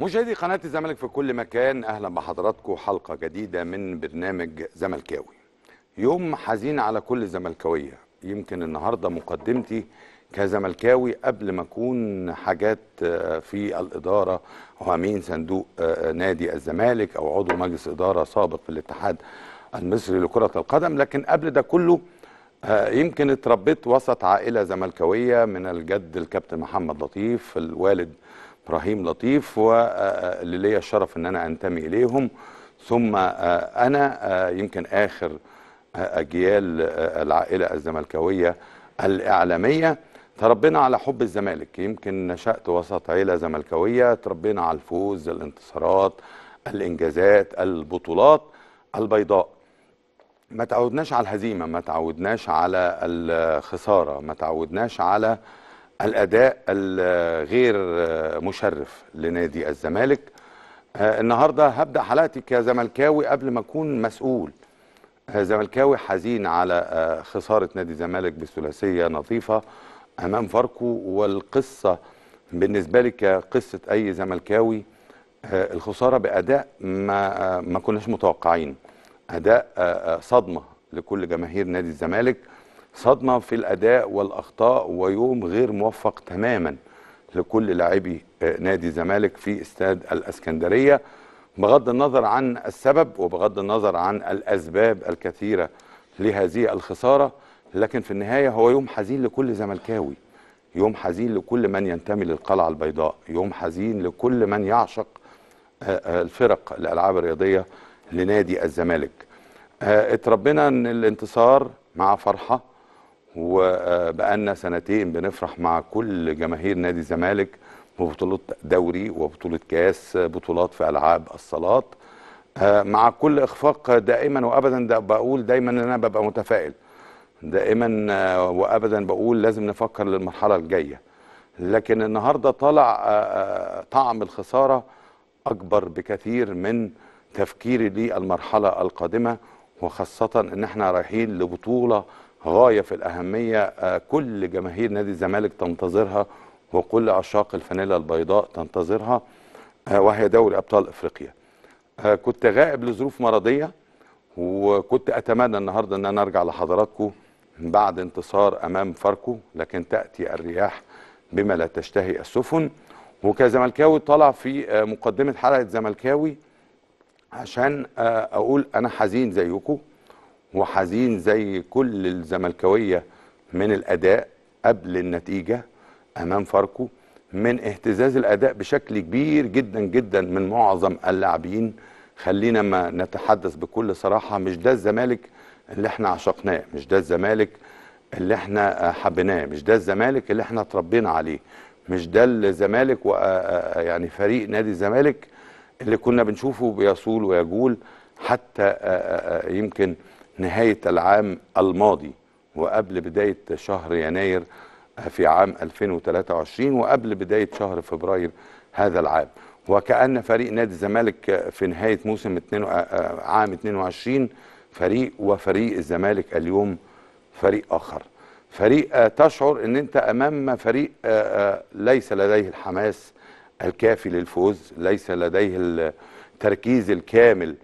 مشاهدي قناة الزمالك في كل مكان أهلا بحضراتكم حلقة جديدة من برنامج زملكاوي يوم حزين على كل زملكاوية يمكن النهاردة مقدمتي كزملكاوي قبل ما أكون حاجات آه، في الإدارة وامين صندوق آه، آه، نادي الزمالك أو عضو مجلس إدارة سابق في الاتحاد المصري لكرة القدم لكن قبل ده كله يمكن اتربيت وسط عائلة زملكاوية من الجد الكابتن محمد لطيف الوالد ابراهيم لطيف واللي ليا الشرف ان انا انتمي اليهم ثم آه، انا آه، يمكن اخر آه، اجيال العائله الزملكاويه الاعلاميه تربينا على حب الزمالك يمكن نشات وسط عيله زملكاويه تربينا على الفوز الانتصارات الانجازات البطولات البيضاء ما تعودناش على الهزيمه ما تعودناش على الخساره ما تعودناش على الاداء الغير مشرف لنادي الزمالك آه، النهارده هبدا حلقتي كزملكاوي قبل ما اكون مسؤول آه، زملكاوي حزين على آه، خساره نادي الزمالك بثلاثيه نظيفه امام فاركو والقصه بالنسبه لي كقصه اي زملكاوي الخساره باداء ما ما كناش متوقعين اداء صدمه لكل جماهير نادي الزمالك صدمة في الأداء والأخطاء ويوم غير موفق تماما لكل لاعبي آه، نادي الزمالك في استاد الاسكندرية بغض النظر عن السبب وبغض النظر عن الأسباب الكثيرة لهذه الخسارة لكن في النهاية هو يوم حزين لكل زملكاوي يوم حزين لكل من ينتمي للقلعة البيضاء يوم حزين لكل من يعشق آه، آه، الفرق الألعاب الرياضية لنادي الزمالك اتربنا ان الانتصار مع فرحة وبقالنا آه، سنتين بنفرح مع كل جماهير نادي الزمالك ببطولة دوري وبطولة كاس آه، بطولات في ألعاب الصالات آه، مع كل إخفاق دائما وأبدا دا بقول دايما أن أنا ببقى متفائل دائما وأبدا بقول لازم نفكر للمرحلة الجاية لكن النهاردة طالع طعم الخسارة أكبر بكثير من تفكيري للمرحلة القادمة وخاصة أن احنا رايحين لبطولة غايه في الاهميه آه، كل جماهير نادي الزمالك تنتظرها وكل عشاق الفانيلا البيضاء تنتظرها آه، وهي دوري ابطال افريقيا آه، كنت غائب لظروف مرضيه وكنت اتمنى النهارده ان انا ارجع لحضراتكم بعد انتصار امام فاركو لكن تاتي الرياح بما لا تشتهي السفن وكزملكاوي طالع في مقدمه حلقه زملكاوي عشان اقول انا حزين زيكم وحزين زي كل الزملكاويه من الاداء قبل النتيجه امام فاركو من اهتزاز الاداء بشكل كبير جدا جدا من معظم اللاعبين خلينا ما نتحدث بكل صراحه مش ده الزمالك اللي احنا عشقناه مش ده الزمالك اللي احنا حبيناه مش ده الزمالك اللي احنا اتربينا عليه مش ده الزمالك و يعني فريق نادي الزمالك اللي كنا بنشوفه بيصول ويجول حتى يمكن نهاية العام الماضي وقبل بداية شهر يناير آه، في عام 2023 وقبل بداية شهر فبراير هذا العام وكأن فريق نادي الزمالك في نهاية موسم آه، آه، عام 22 فريق وفريق الزمالك اليوم فريق آخر فريق تشعر ان انت امام فريق ليس لديه الحماس الكافي للفوز ليس لديه التركيز الكامل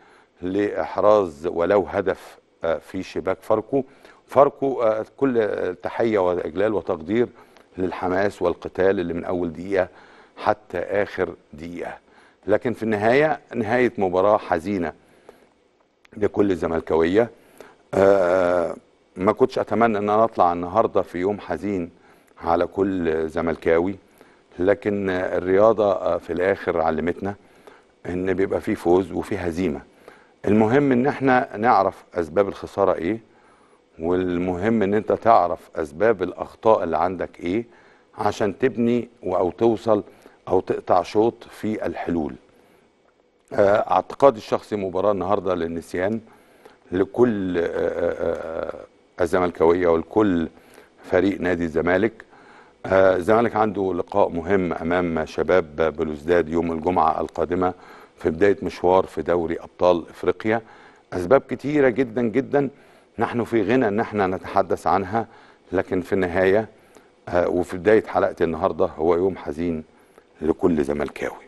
لاحراز ولو هدف آه، في شباك فاركو فاركو آه، كل تحية وإجلال وتقدير للحماس والقتال اللي من أول دقيقة حتى آخر دقيقة لكن في النهاية نهاية مباراة حزينة لكل زملكاوية آه، ما كنتش أتمنى أن أنا أطلع النهاردة في يوم حزين على كل زملكاوي لكن الرياضة في الآخر علمتنا أن بيبقى فيه فوز وفيه هزيمة المهم ان احنا نعرف اسباب الخساره ايه والمهم ان انت تعرف اسباب الاخطاء اللي عندك ايه عشان تبني او توصل او تقطع شوط في الحلول آه، اعتقادي الشخصي مباراه النهارده للنسيان لكل آه، آه، الزملكاويه ولكل فريق نادي الزمالك الزمالك عنده لقاء مهم امام شباب بلوزداد يوم الجمعه القادمه في بداية مشوار في دوري أبطال إفريقيا أسباب كتيرة جدا جدا نحن في غنى أن احنا نتحدث عنها لكن في النهاية آه، وفي بداية حلقة النهاردة هو يوم حزين لكل زملكاوي